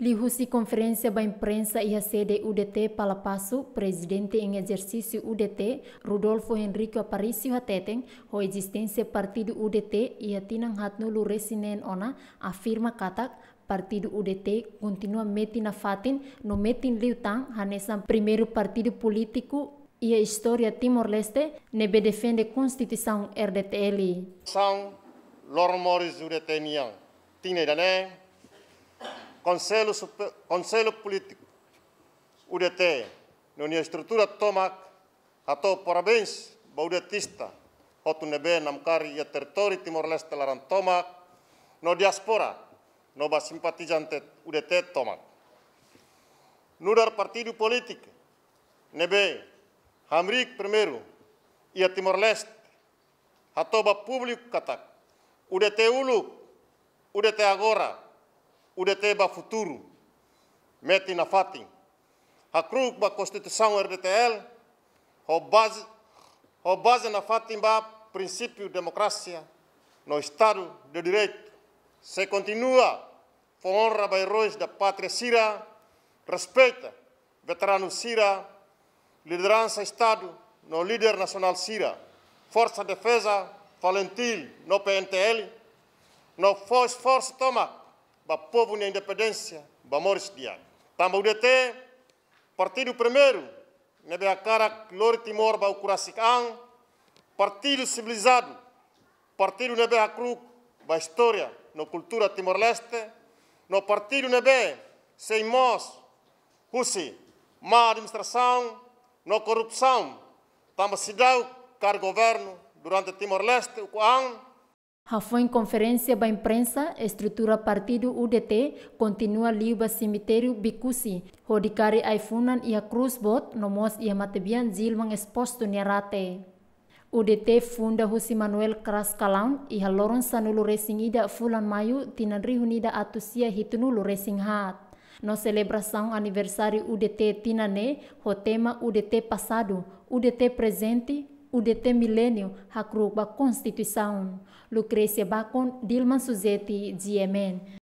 Lihusi Conferência ba Imprensa e a sede UDT Palapasso, presidente em exercício UDT, Rodolfo Henrique Aparicio Hateten, ho existência partido UDT e a tinang hatnulu resinen ona, afirma katak, partido UDT continua metin fatin no metin liutang hanesan primeiro partido político e a história Timor-Leste nebe defende Constituição RDTL. São lormores UDT niang, tine daneng, Conselho, Super, Conselho Político UDT, na minha estrutura tomac, atou parabéns ao UDTista, hotu nebe namkari ia território Timor-Leste laran tomac, no diaspora, no ba simpatizante UDT tomac. Nudar partido político, nebe Hamrik primeiro, ia Timor-Leste, atou ba público katak, UDT ulu, UDT agora, UDT ba futuro, mete na fati A cruz ba Constituição RDTL, o base, o base na fati ba princípio democracia no Estado de Direito. Se continua com honra ba heróis da pátria Sira, respeita veterano Sira, liderança Estado no líder nacional Sira, força defesa Valentil no PNTL, no força, força toma ba povo na independência, ba moris dia. Tamba UDT, partido primeiro, nebe a cara Lore Timor ba Ukurasikaan, partido civilizado, partido nebe a cru ba história, na cultura Timor-Leste, no partido nebe sem mós, husi, má administração, no corrupção, tamba cidade, cargo governo, durante Timor-Leste, o Kuang, foi conferência da imprensa, estrutura partido UDT continua liba cemitério Bikusi, rodicari aifunan ia cruzbot, nomos ia matebian zilman exposto nerate. UDT funda José Manuel Kras e a loron sanulu resingida fulan maio tinan rihunida atusia hitunulu resinghat. No celebração aniversário UDT tinane, o tema UDT passado, UDT presente, UDT Milênio a Constituição. Lucrecia Bacon Dilma de Diemen.